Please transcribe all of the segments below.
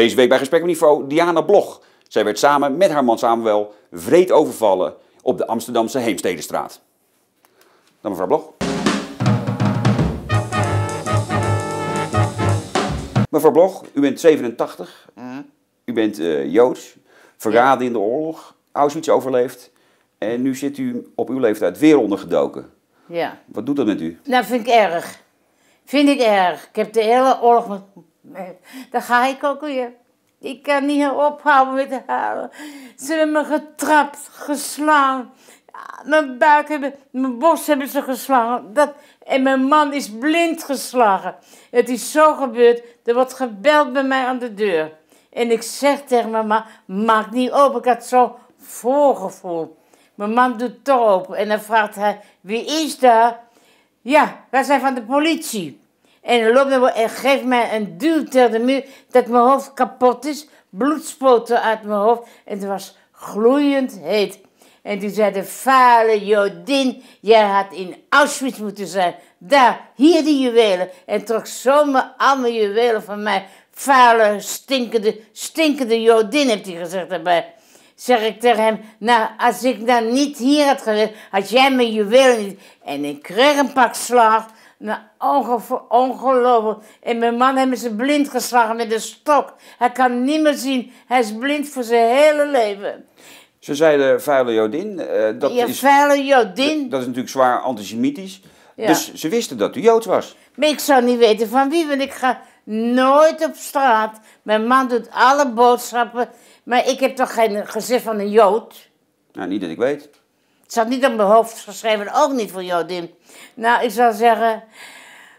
Deze week bij Gesprek met Niveau Diana Blog. Zij werd samen met haar man Samuel vreed overvallen op de Amsterdamse Heemstedestraat. Dan mevrouw Blog. Mevrouw Blog, u bent 87. Mhm. U bent eh, Joods, verraden in de oorlog, Auschwitz overleefd. En nu zit u op uw leeftijd weer ondergedoken. Ja. Wat doet dat met u? Nou, vind ik erg. Vind ik erg. Ik heb de hele oorlog dan ga ik ook weer. Ik kan niet ophouden met huilen. Ze hebben me getrapt, geslaan. Mijn buik hebben, mijn borst hebben ze geslagen. Dat, en mijn man is blind geslagen. Het is zo gebeurd. Er wordt gebeld bij mij aan de deur. En ik zeg tegen mama, maak niet open. Ik had zo'n voorgevoel. Mijn man doet toch open. En dan vraagt hij, wie is daar? Ja, wij zijn van de politie. En loopt naar en geeft mij een duw tegen de muur dat mijn hoofd kapot is. Bloed uit mijn hoofd en het was gloeiend heet. En toen zei de vale Jodin, jij had in Auschwitz moeten zijn. Daar, hier die juwelen. En trok zomaar alle juwelen van mij. Vale, stinkende, stinkende Jodin, heeft hij gezegd daarbij. Zeg ik tegen hem, nou, als ik nou niet hier had geweest, had jij mijn juwelen niet. En ik kreeg een pak slaag. Nou, ongelooflijk. En mijn man hebben ze blind geslagen met een stok. Hij kan niet meer zien. Hij is blind voor zijn hele leven. Ze zeiden vuile Jodin. Uh, dat ja, is, vuile Jodin. Dat is natuurlijk zwaar antisemitisch. Dus ze wisten dat hij Jood was. Maar ik zou niet weten van wie, want ik ga nooit op straat. Mijn man doet alle boodschappen. Maar ik heb toch geen gezicht van een Jood? Nou, niet dat ik weet. Het zat niet op mijn hoofd geschreven, ook niet voor Jodin. Nou, ik zou zeggen,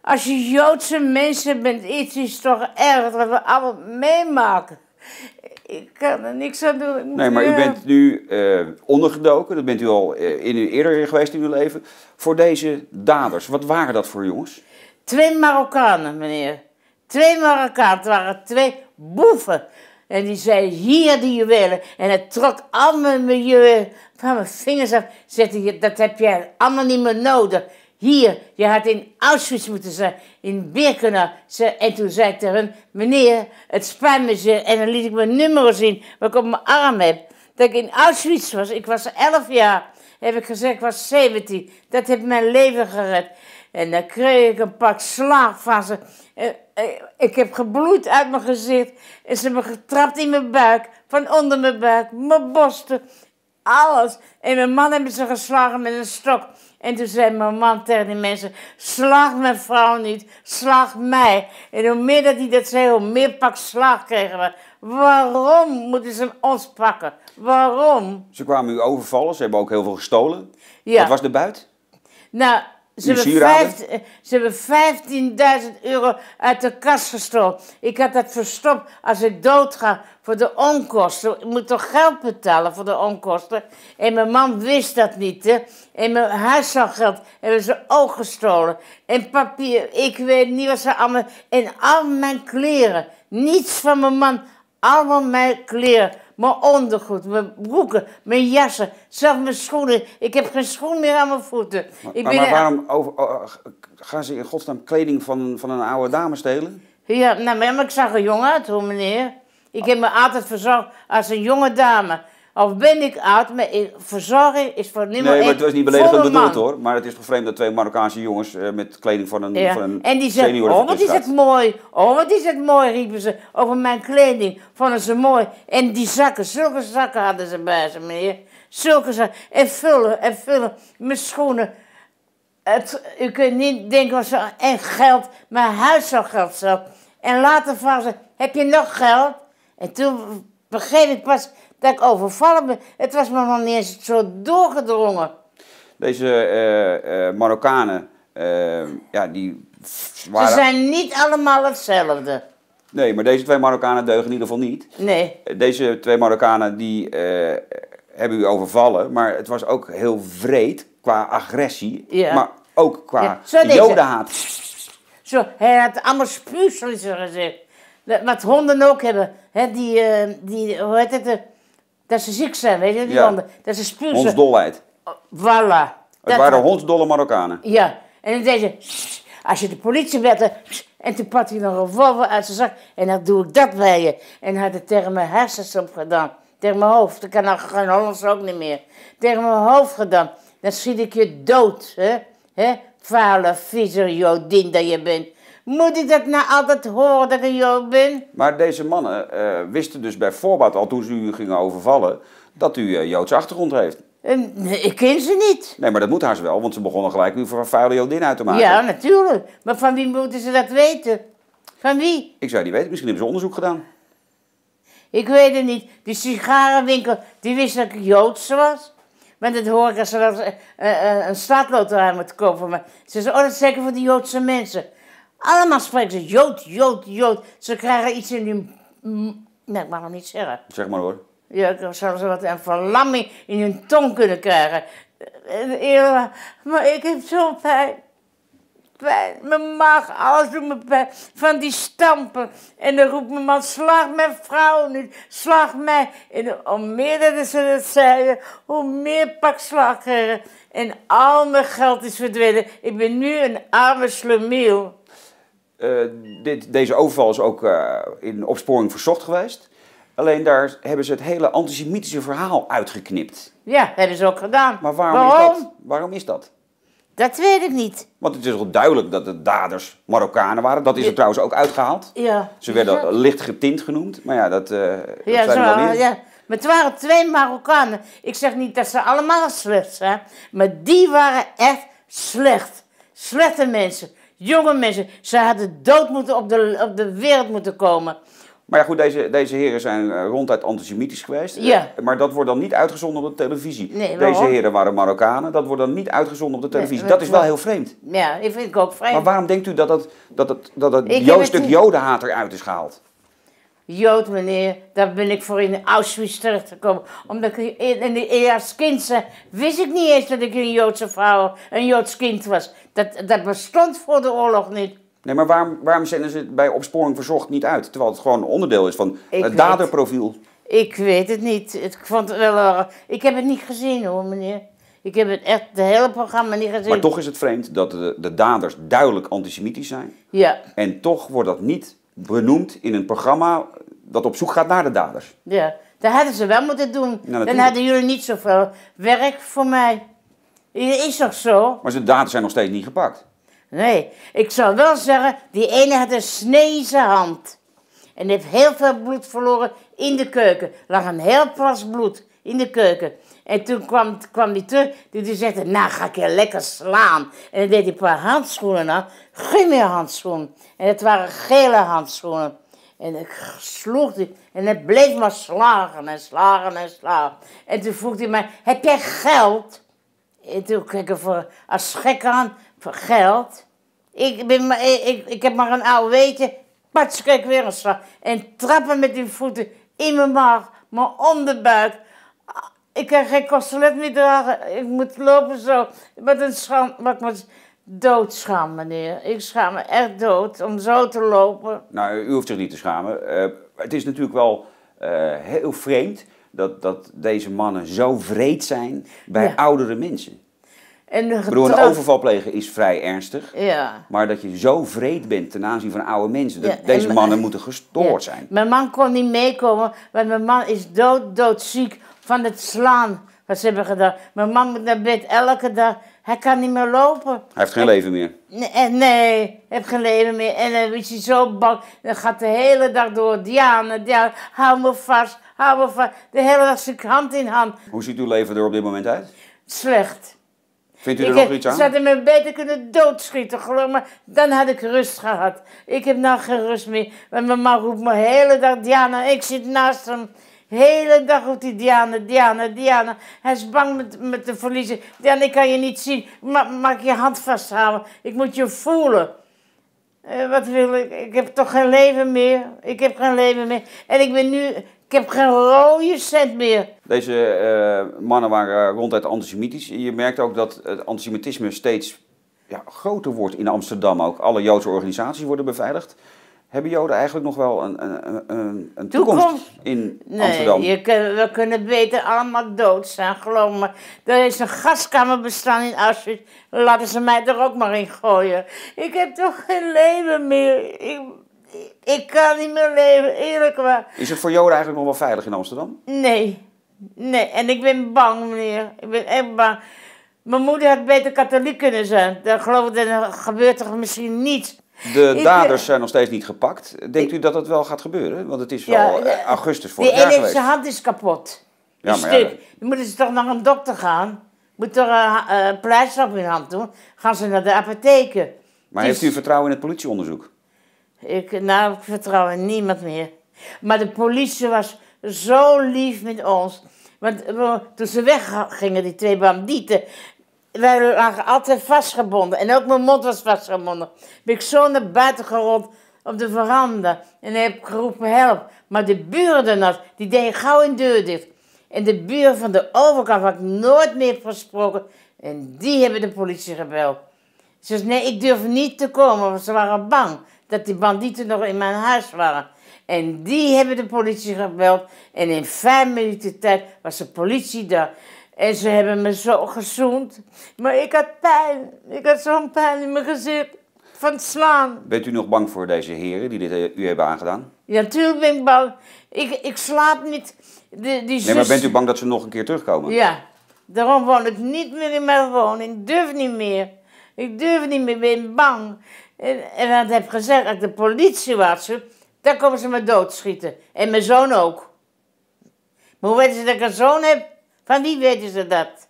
als je Joodse mensen bent, iets is toch erg dat we allemaal meemaken. Ik kan er niks aan doen. Nee, maar u bent nu eh, ondergedoken, dat bent u al eh, in in, eerder geweest in uw leven, voor deze daders. Wat waren dat voor jongens? Twee Marokkanen, meneer. Twee Marokkanen, het waren twee boeven. En die zei, hier die je willen, En het trok al mijn je van mijn vingers af. je dat heb jij allemaal niet meer nodig. Hier, je had in Auschwitz moeten zijn, in Birkenau. En toen zei ik tegen hem, meneer, het spijt me zeer. En dan liet ik mijn nummer zien, wat ik op mijn arm heb. Dat ik in Auschwitz was, ik was elf jaar. Heb ik gezegd, ik was 17. Dat heeft mijn leven gered. En dan kreeg ik een pak slaag van ze. Eh, eh, ik heb gebloed uit mijn gezicht. En ze me getrapt in mijn buik, van onder mijn buik, mijn borsten, alles. En mijn man hebben ze geslagen met een stok. En toen zei mijn man tegen die mensen: Slag mijn vrouw niet, slag mij. En hoe meer dat hij dat zei, hoe meer pak slaag kregen we. Waarom moeten ze ons pakken? Waarom? Ze kwamen u overvallen, ze hebben ook heel veel gestolen. Ja. Wat was de buit? Nou, eh, ze hebben, 15.000 euro uit de kas gestolen. Ik had dat verstopt als ik doodga voor de onkosten. Ik moet toch geld betalen voor de onkosten? En mijn man wist dat niet. Hè? En mijn huishoudgeld hebben ze ook gestolen. En papier, ik weet niet wat ze allemaal... En al mijn kleren. Niets van mijn man allemaal mijn kleren, mijn ondergoed, mijn broeken, mijn jassen, zelfs mijn schoenen. Ik heb geen schoen meer aan mijn voeten. Maar, ik ben maar waarom over, oh, oh, gaan ze in godsnaam kleding van, van een oude dame stelen? Ja, nou, maar ik zag er jong uit hoor, meneer. Ik heb me altijd verzorgd als een jonge dame. Of ben ik oud, maar verzorging is voor niemand. Nee, maar het was niet beledigend bedoeld hoor. Maar het is toch vreemd dat twee Marokkaanse jongens eh, met kleding van een, ja. van een en die zegt, Oh, wat is het mooi. Oh, wat is het mooi, riepen ze over mijn kleding. Vonden ze mooi. En die zakken, zulke zakken hadden ze bij ze, mee. Zulke zakken. En vullen, en vullen. Mijn schoenen. Het, u kunt niet denken wat ze. En geld. Mijn huis zou geld zo. En later vragen ze: Heb je nog geld? En toen begreep ik pas dat ik overvallen ben. Het was me nog niet eens zo doorgedrongen. Deze eh, eh, Marokkanen, eh, ja, die waren... Ze zijn niet allemaal hetzelfde. Nee, maar deze twee Marokkanen deugen in ieder geval niet. Nee. Deze twee Marokkanen, die hebben u overvallen. Maar het was ook heel vreed qua agressie. Ja. Maar ook qua ja, jodenhaat. Zo, hij had allemaal spuugsel in zijn gezicht. Wat honden ook hebben. Hè, die, die, hoe heet het... Dat ze ziek zijn, weet je, niet. Ja. Dat ze spuwen. Hondsdolheid. Voilà. Het Dat- waren hondsdolle Marokkanen. Ja, en dan zei als je de politie belt, en toen pakte hij nog een revolver uit zijn zak en dan doe ik dat bij je. En had het tegen mijn hersens op gedaan, tegen mijn hoofd. Ik kan nou geen Hollands ook niet meer. Tegen mijn hoofd gedaan, dan schiet ik je dood, hè? hè? Vuile, vieze jodin dat je bent. Moet ik dat nou altijd horen dat ik een jood ben? Maar deze mannen eh, wisten dus bij voorbaat al toen ze u gingen overvallen... dat u uh, Joodse achtergrond heeft. Ehm, nee, ik ken ze niet. Nee, maar dat moet ze wel, want ze begonnen gelijk nu voor een vuile Jodin uit te maken. Ja, natuurlijk. Maar van wie moeten ze dat weten? Van wie? Ik zou niet weten. Misschien hebben ze onderzoek gedaan. Ik weet het niet. Die sigarenwinkel, die wist dat ik Joods was. Want dat hoor ik als eh, ze dat, een uh, een moet kopen. Maar ze zei, oh, dat is zeker voor de Joodse mensen. Allemaal spreken ze Jood, Jood, Jood. Ze krijgen iets in hun... Nee, ik mag het niet zeggen. Zeg maar hoor. Ja, dan zouden ze wat een verlamming in hun tong kunnen krijgen. Ja, eh, eh, eh, maar ik heb zo pijn. Pijn. Mijn maag, alles doet me pijn. Van die stampen. En dan roept mijn man, slag mijn vrouw niet. Slag mij. En hoe meer dat ze dat zeiden, hoe meer pak slag En al mijn geld is verdwenen. Ik ben nu een arme slemiel. Eh, dit, deze overval is ook eh, in opsporing verzocht geweest. Alleen daar hebben ze het hele antisemitische verhaal uitgeknipt. Ja, hebben ze ook gedaan. Maar waarom, Is, dat? waarom is dat? Dat weet ik niet. Want het is wel duidelijk dat de daders Marokkanen waren. Dat is er trouwens ook uitgehaald. Ja. Ze werden licht getint genoemd. Maar ja, dat, uh, zijn wel niet. Ja. Maar het waren twee Marokkanen. Ik zeg niet dat ze allemaal slecht zijn. Maar die waren echt slecht. Slechte mensen jonge mensen. Ze hadden dood moeten op de, op de wereld moeten komen. Maar ja, goed, deze, deze heren zijn eh, ronduit antisemitisch geweest. Ja. Eh, maar dat wordt dan niet uitgezonden op de televisie. Nee, deze heren waren Marokkanen, dat wordt dan niet uitgezonden op de televisie. dat is wel heel vreemd. Ja, ik vind ik ook vreemd. Maar waarom denkt u dat dat, dat, dat, dat, stuk jodenhater uit eruit is gehaald? Jood meneer, daar ben ik voor in Auschwitz terechtgekomen. Omdat ik in de als kind wist ik niet eens dat ik een Joodse vrouw, een Joods kind was. Dat, dat bestond voor de oorlog niet. Nee, maar waarom, waarom zenden ze bij opsporing verzocht niet uit? Terwijl het gewoon onderdeel is van het daderprofiel. ik weet het niet. Ik, vond het wel, eh, ik heb het niet gezien hoor, meneer. Ik heb het echt de hele programma niet gezien. Maar toch is het vreemd dat de, de daders duidelijk antisemitisch zijn. Ja. En toch wordt dat niet benoemd in een programma dat op zoek gaat naar de daders. Ja, dat hadden ze wel moeten doen. En Dan hadden jullie niet zoveel werk voor mij. Is toch zo? Maar de daders zijn nog steeds niet gepakt. Nee, ik zou wel zeggen, die ene had een sneeze hand. En heeft heel veel bloed verloren in de keuken. Lag een heel pas bloed in de keuken. En toen kwam, kwam die terug, die zegt, nou ga ik je lekker slaan. En dan deed hij een paar handschoenen meer handschoen. En het waren gele handschoenen. En ik sloeg die, en het bleef maar slagen en slagen en slagen. En toen vroeg hij mij, heb jij geld? En toen kreeg ik voor, als gek aan, voor geld. Ik, ben ik, ik heb maar een oude weetje. Pats, weer een slag. En trappen met die voeten in mijn maag, maar onderbuik. Ik kan geen kostelet meer dragen. Ik moet lopen zo. Wat een scham. Wat me doodscham, meneer. Ik schaam me echt dood om zo te lopen. Nou, u hoeft zich niet te schamen. Eh, het is natuurlijk wel eh, heel vreemd dat, dat deze mannen zo vreed zijn bij oudere mensen. En bedoel, een overval plegen is vrij ernstig. Ja. Maar dat je zo vreed bent ten aanzien van oude mensen. Dat deze mannen moeten gestoord ja. zijn. Mijn man kon niet meekomen, want mijn man is dood, doodziek van het slaan wat ze hebben gedaan. Mijn man moet naar bed elke dag. Hij kan niet meer lopen. Hij heeft geen leven meer. Nee, eh, nee, hij heeft geen leven meer. En dan is hij zo bang. Dan gaat de hele dag door. Diana, Diana, hou me vast, hou me vast. De hele dag ik hand in hand. Hoe ziet uw leven er op dit moment uit? Slecht. Vindt u er nog iets aan? Ze hem me beter kunnen doodschieten, geloof me. Dan had ik rust gehad. Ik heb nog geen rust meer. Want mijn man roept me de hele dag Diana. Ik zit naast hem hele dag roept die Diana, Diana, Diana. Hij is bang met, met de verliezen. Diana, ik kan je niet zien. maak je hand vasthouden. Ik moet je voelen. Eh, wat wil ik? Ik heb toch geen leven meer. Ik heb geen leven meer. En ik ben nu... Ik heb geen rode cent meer. Deze eh, mannen waren ronduit antisemitisch. Je merkt ook dat het antisemitisme steeds ja, groter wordt in Amsterdam ook. Alle Joodse organisaties worden beveiligd. Hebben Joden eigenlijk nog wel een, een, een, toekomst, toekomst, in Amsterdam? Nee, we kunnen beter allemaal dood zijn, geloof me. Er is een gaskamer bestaan in Auschwitz. Laten ze mij er ook maar in gooien. Ik heb toch geen leven meer. Ik, ik kan niet meer leven, eerlijk waar. Is het voor Joden eigenlijk nog wel veilig in Amsterdam? Nee. Nee, en ik ben bang, meneer. Ik ben echt bang. Mijn moeder had beter katholiek kunnen zijn. Dan geloof ik, dan gebeurt er misschien niets. De eh, daders zijn nog steeds niet gepakt. Denkt u dat dat wel gaat gebeuren? Want het is wel eh, augustus vorig jaar geweest. Die hand is kapot. Ja, maar ja, Dan moeten ze toch naar een dokter gaan. Moet toch eh, een pleister op hun hand doen. Gaan ze naar de apotheken? Maar heeft u vertrouwen in het politieonderzoek? Ik, nou, ik vertrouw in niemand meer. Maar de politie was zo lief met ons. Want toen ze weggingen, die twee bandieten, wij waren altijd vastgebonden. En ook mijn mond was vastgebonden. Ben ik zo naar buiten gerold op de veranda. En heb geroepen, help. Maar de buren daarnaast, die deden gauw een deur dicht. En de buren van de overkant had ik nooit meer gesproken. En die hebben de politie gebeld. Ze zei, nee, ik durf niet te komen, want ze waren bang dat die bandieten nog in mijn huis waren. En die hebben de politie gebeld. En in vijf minuten tijd was de politie daar. En ze hebben me zo gezoend. Maar ik had pijn. Ik had zo'n pijn in mijn gezicht. Van het slaan. Bent u nog bang voor deze heren die dit eh, u hebben aangedaan? Ja, natuurlijk ben ik bang. Ik, ik slaap niet. Die, die zus... Nee, maar bent u bang dat ze nog een keer terugkomen? Ja. Daarom woon ik niet meer in mijn woning. Ik durf niet meer. Ik durf niet meer. Ik ben bang. En, en dat heb gezegd, de politie ze. dan komen ze me doodschieten. En mijn zoon ook. Maar hoe weten ze dat ik een zoon heb? Van wie weten ze dat?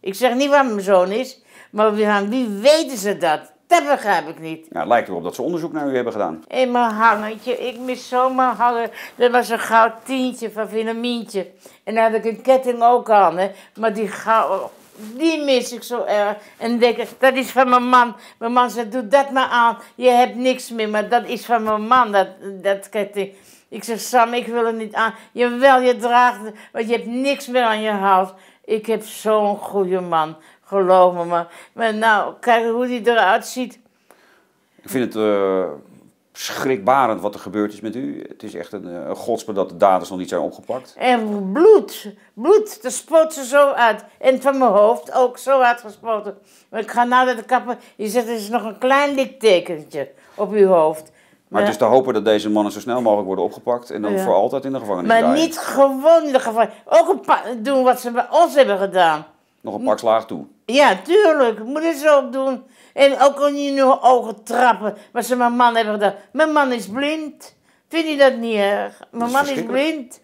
Ik zeg niet waar mijn zoon is, maar van wie weten ze dat? Dat begrijp ik niet. Nou, het lijkt erop dat ze onderzoek naar u hebben gedaan. In mijn hangetje. Ik mis zomaar hangen. Dat was een goud tientje van Vinamientje. En daar had ik een ketting ook aan, hè. Maar die goud... Die mis ik zo erg. En denk ik, dat is van mijn man. Mijn man zegt, doe dat maar aan. Je hebt niks meer, maar dat is van mijn man, dat, dat ketting. Ik zeg, Sam, ik wil het niet aan. Jawel, je draagt want je hebt niks meer aan je hals. Ik heb zo'n goede man, geloof me maar. Maar nou, kijk hoe die eruit ziet. Ik vind het eh, schrikbarend wat er gebeurd is met u. Het is echt een, eh, een godsbe dat de daders nog niet zijn opgepakt. En bloed, bloed, te spoot ze zo uit. En van mijn hoofd ook zo uitgespoten. Maar ik ga nou naar de kapper, Je zegt, er is dus nog een klein liktekentje op uw hoofd. Maar dus te hopen dat deze mannen zo snel mogelijk worden opgepakt en dan voor altijd in de gevangenis Maar niet gewoon in de gevangenis. Ook een paar doen wat ze bij ons hebben gedaan. Nog een pak slaag toe. Ja, tuurlijk. Moeten ze ook doen. En ook al niet in hun ogen trappen wat ze mijn man hebben gedaan. Mijn man is blind. Vind je dat niet erg? Mijn man is blind.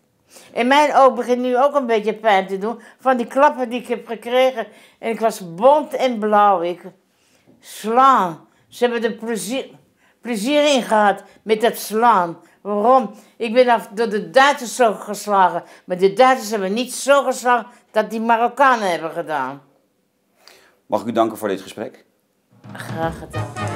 En mijn oog begint nu ook een beetje pijn te doen van die klappen die ik heb gekregen. En ik was bont en blauw. Ik slaan. Ze hebben de plezier plezier in gehad met dat slaan. Waarom? Ik ben af door de Duitsers zo geslagen. Maar de Duitsers hebben niet zo geslagen dat die Marokkanen hebben gedaan. Mag ik u danken voor dit gesprek? Graag gedaan.